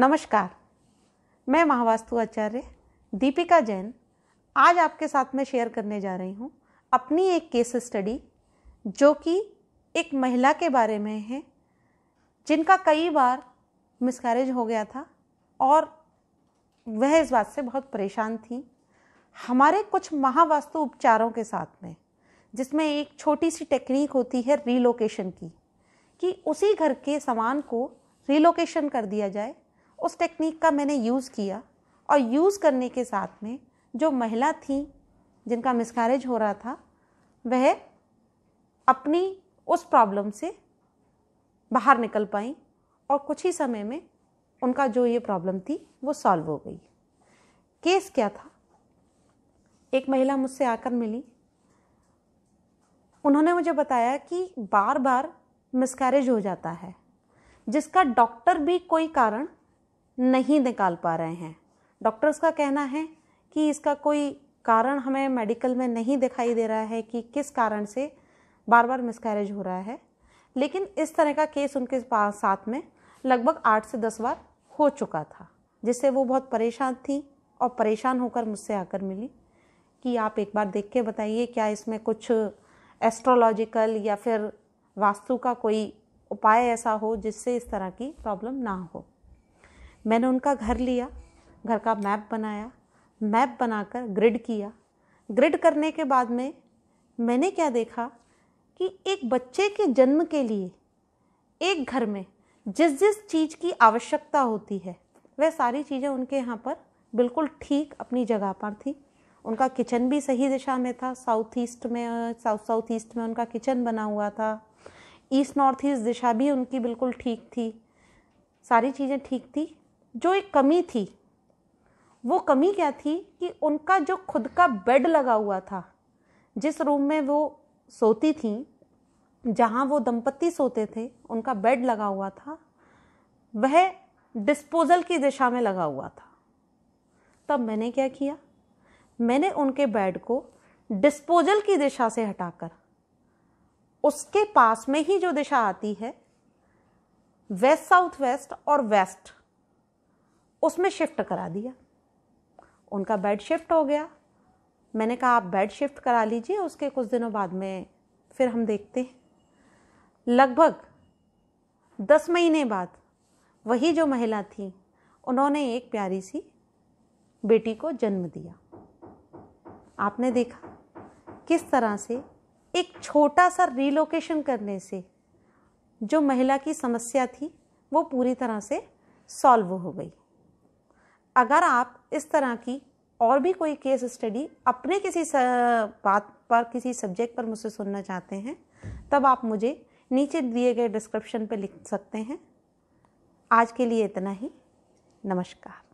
नमस्कार मैं महावास्तु आचार्य दीपिका जैन आज आपके साथ मैं शेयर करने जा रही हूँ अपनी एक केस स्टडी जो कि एक महिला के बारे में है जिनका कई बार मिसकैरेज हो गया था और वह इस बात से बहुत परेशान थी हमारे कुछ महावास्तु उपचारों के साथ में जिसमें एक छोटी सी टेक्निक होती है रीलोकेशन की कि उसी घर के सामान को रिलोकेशन कर दिया जाए उस टेक्निक का मैंने यूज़ किया और यूज़ करने के साथ में जो महिला थी जिनका मिसकैरेज हो रहा था वह अपनी उस प्रॉब्लम से बाहर निकल पाई और कुछ ही समय में उनका जो ये प्रॉब्लम थी वो सॉल्व हो गई केस क्या था एक महिला मुझसे आकर मिली उन्होंने मुझे बताया कि बार बार मिसकैरेज हो जाता है जिसका डॉक्टर भी कोई कारण नहीं निकाल पा रहे हैं डॉक्टर्स का कहना है कि इसका कोई कारण हमें मेडिकल में नहीं दिखाई दे रहा है कि किस कारण से बार बार मिसकैरेज हो रहा है लेकिन इस तरह का केस उनके पास साथ में लगभग आठ से दस बार हो चुका था जिससे वो बहुत परेशान थी और परेशान होकर मुझसे आकर मिली कि आप एक बार देख के बताइए क्या इसमें कुछ एस्ट्रोलॉजिकल या फिर वास्तु का कोई उपाय ऐसा हो जिससे इस तरह की प्रॉब्लम ना हो मैंने उनका घर लिया घर का मैप बनाया मैप बनाकर ग्रिड किया ग्रिड करने के बाद में मैंने क्या देखा कि एक बच्चे के जन्म के लिए एक घर में जिस जिस चीज़ की आवश्यकता होती है वह सारी चीज़ें उनके यहाँ पर बिल्कुल ठीक अपनी जगह पर थी उनका किचन भी सही दिशा में था साउथ ईस्ट में साउथ साउथ ईस्ट में उनका किचन बना हुआ था ईस्ट नॉर्थ ईस्ट दिशा भी उनकी बिल्कुल ठीक थी सारी चीज़ें ठीक थी जो एक कमी थी वो कमी क्या थी कि उनका जो खुद का बेड लगा हुआ था जिस रूम में वो सोती थी जहाँ वो दंपत्ति सोते थे उनका बेड लगा हुआ था वह डिस्पोजल की दिशा में लगा हुआ था तब मैंने क्या किया मैंने उनके बेड को डिस्पोजल की दिशा से हटाकर उसके पास में ही जो दिशा आती है वेस्ट साउथ वेस्ट और वेस्ट उसमें शिफ्ट करा दिया उनका बेड शिफ्ट हो गया मैंने कहा आप बेड शिफ्ट करा लीजिए उसके कुछ दिनों बाद में फिर हम देखते हैं लगभग दस महीने बाद वही जो महिला थी उन्होंने एक प्यारी सी बेटी को जन्म दिया आपने देखा किस तरह से एक छोटा सा रीलोकेशन करने से जो महिला की समस्या थी वो पूरी तरह से सॉल्व हो गई अगर आप इस तरह की और भी कोई केस स्टडी अपने किसी बात पर किसी सब्जेक्ट पर मुझसे सुनना चाहते हैं तब आप मुझे नीचे दिए गए डिस्क्रिप्शन पर लिख सकते हैं आज के लिए इतना ही नमस्कार